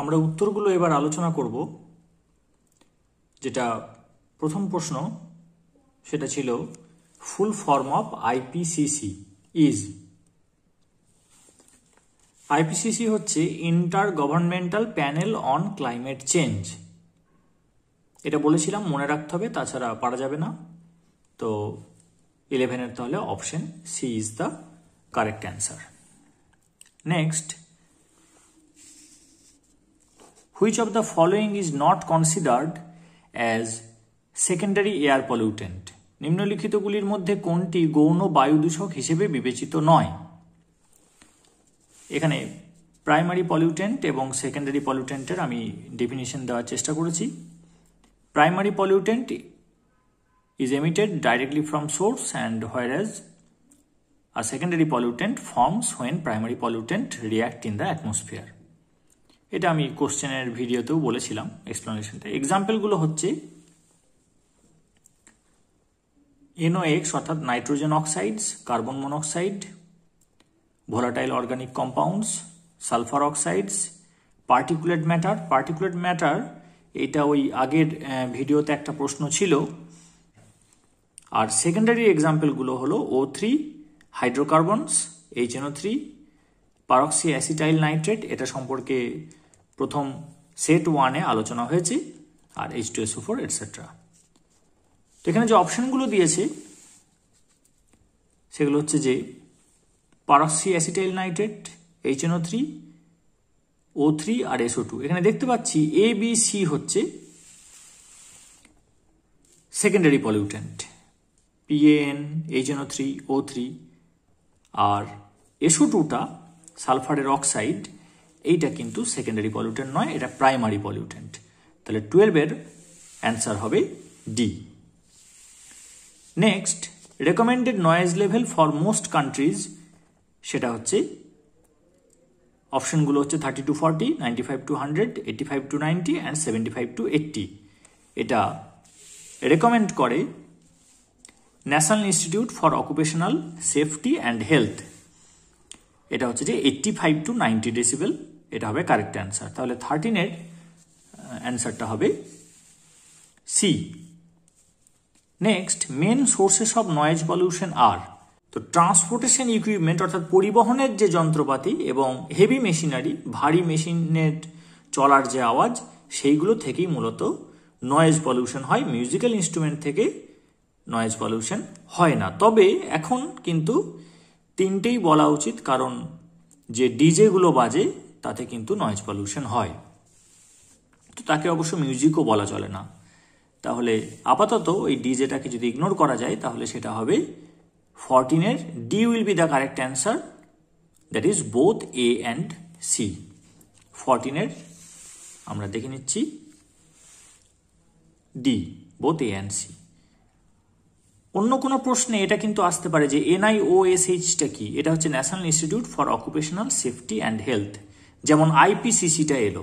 আমরা উত্তরগুলো এবার আলোচনা করব যেটা প্রথম প্রশ্ন সেটা ছিল full form of IPCC is IPCC হচ্ছে intergovernmental panel on climate change এটা বলেছিলাম মনে রাখতে হবে তাছাড়া পারা যাবে না তো ইলেভেনের তাহলে option C is the correct answer next which of the following is not considered as secondary air pollutant নিম্নলিখিতগুলির মধ্যে কোনটি গৌণ বায়ু দূষক হিসেবে বিবেচিত নয় এখানে প্রাইমারি পলিউটেন্ট এবং সেকেন্ডারি পলিউটেন্টের আমি ডেফিনিশন দেওয়ার চেষ্টা করেছি primary pollutant is emitted directly from source and whereas আর secondary pollutant forms when primary pollutant react in the atmosphere এটা আমি কোশ্চেনের ভিডিওতেও বলেছিলাম এক্সপ্লেনেশনটা এক্সাম্পলগুলো হচ্ছে এনও এক্স অর্থাৎ nitrogen oxides carbon monoxide volatile organic compounds sulphur oxides particulate matter particulate matter এটা ওই আগের ভিডিওতে একটা প্রশ্ন ছিল আর সেকেন্ডারি এক্সাম্পলগুলো হলো O three hydrocarbons H N O three peroxy acetyl nitrate এটা সম্পর্কে প্রথম সেট ওয়ানে আলোচনা হয়েছে আর H two S O four etcetera তো এখানে যে অপশানগুলো দিয়েছে সেগুলো হচ্ছে যে peroxy acetyl nitrate H N O three O three আর এসও টু এখানে দেখতে পাচ্ছি এ বি সি হচ্ছে secondary pollutant P N H N O three O three আর এসও টুটা সালফারের অক্সাইড এইটা কিন্তু সেকেন্ডারি পলিউটেন্ট নয় এটা প্রাইমারি পলিউটেন্ট তাহলে টুয়েলভের অ্যান্সার হবে D next recommended noise level for most countries সেটা হচ্ছে অপশনগুলো হচ্ছে thirty to forty ninety five to hundred eighty five to ninety and seventy five to eighty এটা রেকমেন্ড করে national institute for occupational safety and health এটা হচ্ছে যে eighty five to ninety decibel এটা হবে কারেক্ট অ্যান্সার তাহলে থার্টিনের অ্যান্সারটা হবে C next main sources of noise pollution আর তো ট্রান্সপোর্টেশন ইকুইপমেন্ট অর্থাৎ পরিবহনের যে যন্ত্রপাতি এবং হেভি মেশিনারি ভারী মেশিনের চলার যে আওয়াজ সেইগুলো থেকেই মূলত নয়েজ পলিউশন হয় মিউজিক্যাল ইনস্ট্রুমেন্ট থেকে নয়েজ পলিউশন হয় না তবে এখন কিন্তু তিনটেই বলা উচিত কারণ যে ডিজেগুলো বাজে তাতে কিন্তু নয়েজ পলিউশন হয় তো তাকে অবশ্য মিউজিকও বলা চলে না তাহলে আপাতত এই ডিজেটাকে যদি ইগনোর করা যায় তাহলে সেটা হবে ফরটিনের D will be the correct answer that is both A and C ফরটিনের আমরা দেখে নিচ্ছি D both A and C অন্য কোনো প্রশ্নে এটা কিন্তু আসতে পারে যে এনআইওএসএইচটা কি এটা হচ্ছে national institute for occupational safety and health যেমন আইপিসিসিটা এলো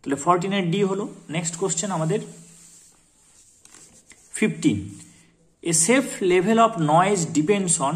তাহলে এর ডি হলো নেক্সট কোশ্চেন আমাদের fifteen A safe level of noise depends on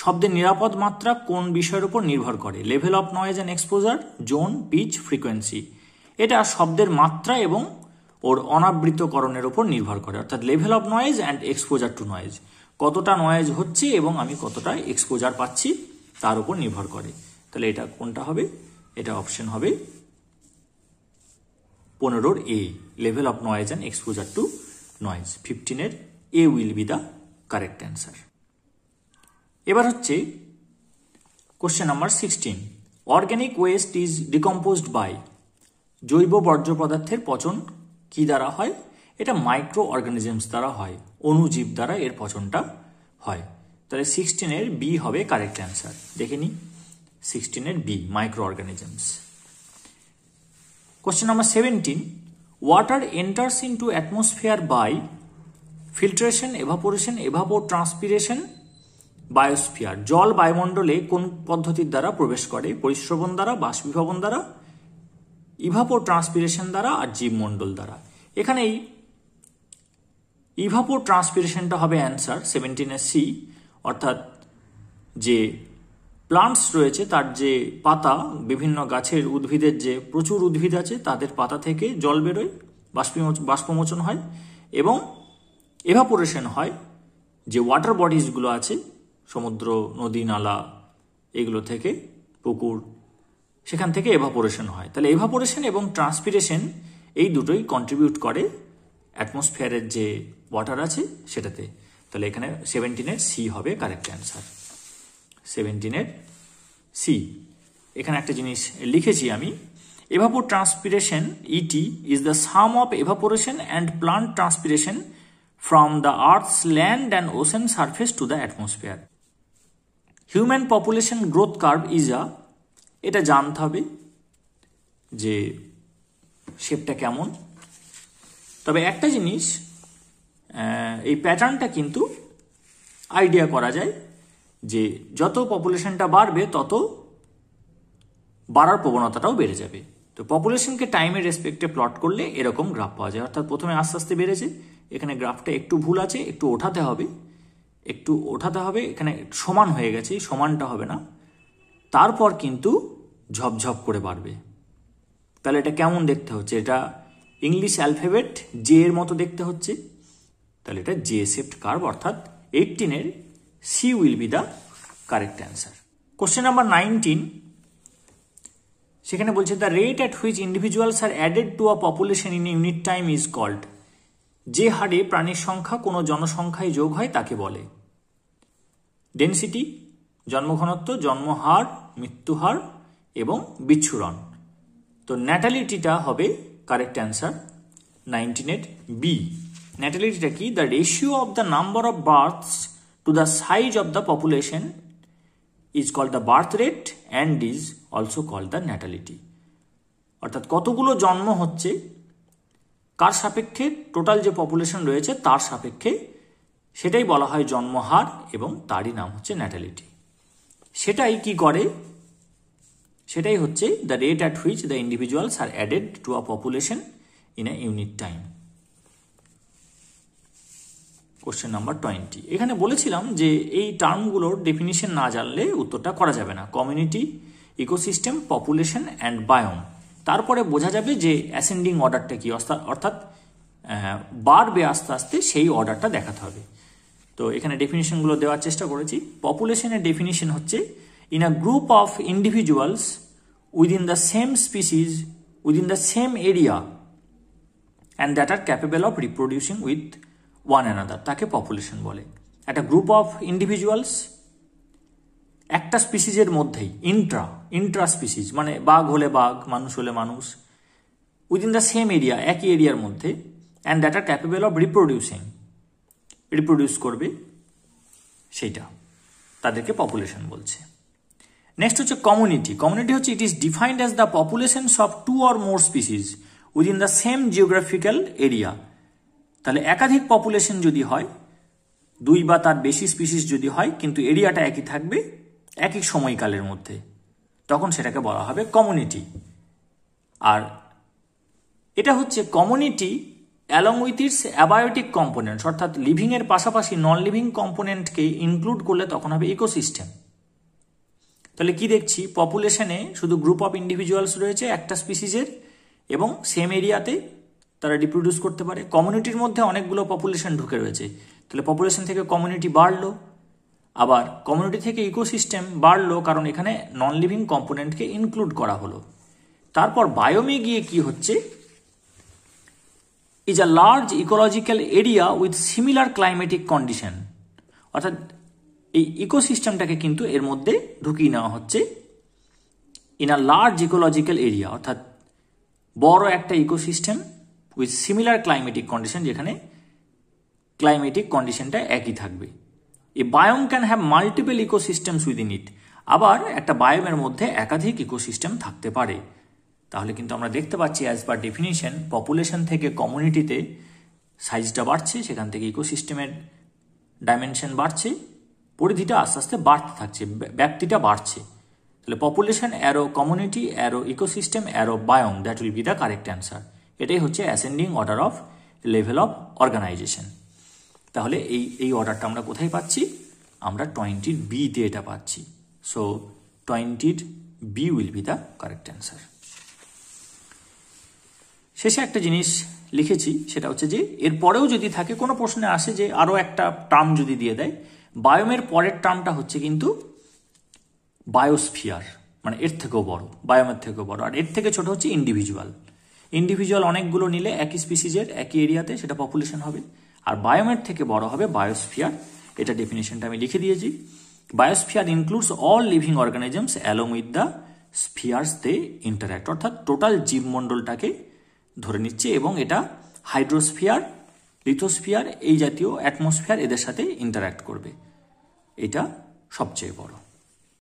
শব্দের নিরাপদ মাত্রা কোন বিষয়ের উপর নির্ভর করে level of noise and exposure zone pitch frequency এটা শব্দের মাত্রা এবং ওর অনাবৃতকরণের ওপর নির্ভর করে অর্থাৎ level of noise and exposure to noise কতটা নয়েজ হচ্ছে এবং আমি কতটা এক্সপোজার পাচ্ছি তার উপর নির্ভর করে তাহলে এটা কোনটা হবে এটা অপশন হবে পনেরোর A level of noise and exposure to noise ফিফটিনের A will be the correct answer এবার হচ্ছে question number sixteen organic waste is decomposed by জৈব বর্জ্য পদার্থের পচন কি দ্বারা হয় এটা মাইক্রো অর্গানিজমস দ্বারা হয় অণুজীব দ্বারা এর পচনটা হয় তাহলে সিক্সটিনের বি হবে কারেক্ট অ্যান্সার দেখে নিই সিক্সটিনের B microorganisms question number seventeen water enters to atmosphere by filtration evaporation evapotranspiration biosphere জল বায়ুমণ্ডলে কোন পদ্ধতির দ্বারা প্রবেশ করে পরিশ্রবণ দ্বারা বাষ্পীভবন দ্বারা ইভাপো ট্রান্সপিরেশন দ্বারা আর জীবমণ্ডল দ্বারা এখানেই ইভাপো ট্রান্সপিরেশনটা হবে অ্যান্সার সেভেন্টিনের সি অর্থাৎ যে প্লান্টস রয়েছে তার যে পাতা বিভিন্ন গাছের উদ্ভিদের যে প্রচুর উদ্ভিদ আছে তাদের পাতা থেকে জল বেরোয় বাষ্পমোচন হয় এবং এভাপোরেশন হয় যে ওয়াটার বডিজগুলো আছে সমুদ্র নদী নালা এগুলো থেকে পুকুর সেখান থেকে এভাপোরেশন হয় তাহলে এভাপোরেশন এবং ট্রান্সপিরেশন এই দুটোই কন্ট্রিবিউট করে অ্যাটমসফিয়ারের যে ওয়াটার আছে সেটাতে তাহলে এখানে সেভেন্টিনের সি হবে কারেক্ট অ্যান্সার সেভেন্টিনের সি এখানে একটা জিনিস লিখেছি আমি evapotranspiration E T is the sum of evaporation and plant transpiration from the earth's land and ocean surface to the atmosphere human population growth curve is a এটা জানতে হবে যে শেপটা কেমন তবে একটা জিনিস এই প্যাটার্নটা কিন্তু আইডিয়া করা যায় যে যত পপুলেশনটা বাড়বে তত বাড়ার প্রবণতাটাও বেড়ে যাবে তো পপুলেশনকে টাইমের রেসপেক্টে প্লট করলে এরকম গ্রাফ পাওয়া যায় অর্থাৎ প্রথমে আস্তে আস্তে বেড়েছে এখানে গ্রাফটা একটু ভুল আছে একটু ওঠাতে হবে একটু ওঠাতে হবে এখানে সমান হয়ে গেছে সমানটা হবে না তারপর কিন্তু ঝপঝপ করে বাড়বে তাহলে এটা কেমন দেখতে হচ্ছে এটা ইংলিশ অ্যালফাবেট জে এর মতো দেখতে হচ্ছে তাহলে এটা জে সেফট কার্ভ অর্থাৎ এইটিনের C will be the correct answer question number nineteen সেখানে বলছে the rate at which individuals are added to a population in unit time is called যে হারে প্রাণীর সংখ্যা কোনো জনসংখ্যায় যোগ হয় তাকে বলে ডেন্সিটি জন্মঘনত্ব জন্মহার মৃত্যুহার এবং বিচ্ছুরণ তো ন্যাটালিটিটা হবে correct answer nineteen at B ন্যাটালিটিটা কি the ratio of the number of births to the size of the population is call the birth rate and is also call the natality অর্থাৎ কতগুলো জন্ম হচ্ছে কার সাপেক্ষে টোটাল যে পপুলেশন রয়েছে তার সাপেক্ষে সেটাই বলা হয় জন্মহার এবং তারই নাম হচ্ছে ন্যাটালিটি সেটাই কি করে সেটাই হচ্ছে the rate at which the individuals are added to a population in a unit time question number twenty এখানে বলেছিলাম যে এই টার্মগুলোর ডেফিনিশন না জানলে উত্তরটা করা যাবে না community ecosystem population and biome তারপরে বোঝা যাবে যে অ্যাসেন্ডিং অর্ডারটা কি অর্থাৎ বাড়বে আস্তে আস্তে সেই অর্ডারটা দেখাতে হবে তো এখানে ডেফিনিশনগুলো দেওয়ার চেষ্টা করেছি পপুলেশনের ডেফিনিশন হচ্ছে in a group of individuals within the same species within the same area and that are capable of reproducing with one another তাকে পপুলেশন বলে একটা গ্রুপ অফ ইন্ডিভিজুয়ালস একটা স্পিসিজের মধ্যেই ইন্ট্রা ইন্ট্রা স্পিসিজ মানে বাঘ হলে বাঘ মানুষ হলে মানুষ উইদিন দ্য সেম এরিয়া একই এরিয়ার মধ্যে and that are capable of reproducing reproduce করবে সেইটা তাদেরকে পপুলেশন বলছে নেক্সট হচ্ছে কমিউনিটি কমিউনিটি হচ্ছে it is defined as the population of two or more species in the same geographical area তাহলে একাধিক পপুলেশন যদি হয় দুই বা তার বেশি স্পিসিস যদি হয় কিন্তু এরিয়াটা একই থাকবে একই সময়কালের মধ্যে তখন সেটাকে বলা হবে কমিউনিটি আর এটা হচ্ছে community along with its abiotic components অর্থাৎ লিভিংয়ের পাশাপাশি নন লিভিং কম্পোনেন্টকে ইনক্লুড করলে তখন হবে ইকোসিস্টেম তাহলে কি দেখছি পপুলেশনে শুধু গ্রুপ অফ ইন্ডিভিজুয়ালস রয়েছে একটা স্পিসিজের এবং সেম এরিয়াতে তারা রিপ্রোডিউস করতে পারে কমিউনিটির মধ্যে অনেকগুলো পপুলেশন ঢুকে রয়েছে তাহলে পপুলেশন থেকে কমিউনিটি বাড়লো আবার কমিউনিটি থেকে ইকোসিস্টেম বাড়লো কারণ এখানে নন লিভিং কম্পোনেন্টকে ইনক্লুড করা হলো তারপর বায়োমে গিয়ে কি হচ্ছে is a large ecological area with similar climatic condition অর্থাৎ এই ইকোসিস্টেমটাকে কিন্তু এর মধ্যে ঢুকিয়ে নেওয়া হচ্ছে in a large ecological area অর্থাৎ বড় একটা ecosystem with similar climatic condition যেখানে ক্লাইমেটিক কন্ডিশনটা একই থাকবে a biome can have multiple ecosystems within it আবার একটা বায়োমের মধ্যে একাধিক ইকোসিস্টেম থাকতে পারে তাহলে কিন্তু আমরা দেখতে পাচ্ছি অ্যাজ পার ডেফিনিশন পপুলেশন থেকে কমিউনিটিতে সাইজটা বাড়ছে সেখান থেকে ইকোসিস্টেমের ডাইমেনশন বাড়ছে পরিধিটা আস্তে আস্তে বাড়তে থাকছে ব্যাপ্তিটা বাড়ছে তাহলে population arrow community arrow ecosystem arrow biome that will be the correct answer এটাই হচ্ছে ascending order of level of organisation তাহলে এই এই অর্ডারটা আমরা কোথায় পাচ্ছি আমরা টোয়েন্টির বিতে এটা পাচ্ছি সো টোয়েন্টির B will be the correct answer শেষে একটা জিনিস লিখেছি সেটা হচ্ছে যে এরপরেও যদি থাকে কোনো প্রশ্নে আসে যে আরও একটা টার্ম যদি দিয়ে দেয় বায়োমের পরের টার্মটা হচ্ছে কিন্তু বায়োস্ফিয়ার মানে এর থেকেও বড় বায়োমের থেকেও বড় আর এর থেকে ছোট হচ্ছে ইন্ডিভিজুয়াল ইন্ডিভিজুয়াল অনেকগুলো নিলে একই স্পিসিজের একই এরিয়াতে সেটা পপুলেশন হবে আর বায়োমের থেকে বড় হবে বায়োস্ফিয়ার এটা ডেফিনেশনটা আমি লিখে দিয়েছি biosphere includes all living organisms along with the spheres they interact অর্থাৎ টোটাল জীবমণ্ডলটাকে ধরে নিচ্ছে এবং এটা হাইড্রোস্ফিয়ার লিথোস্ফিয়ার এই জাতীয় অ্যাটমসফিয়ার এদের সাথে ইন্টারাক্ট করবে এটা সবচেয়ে বড়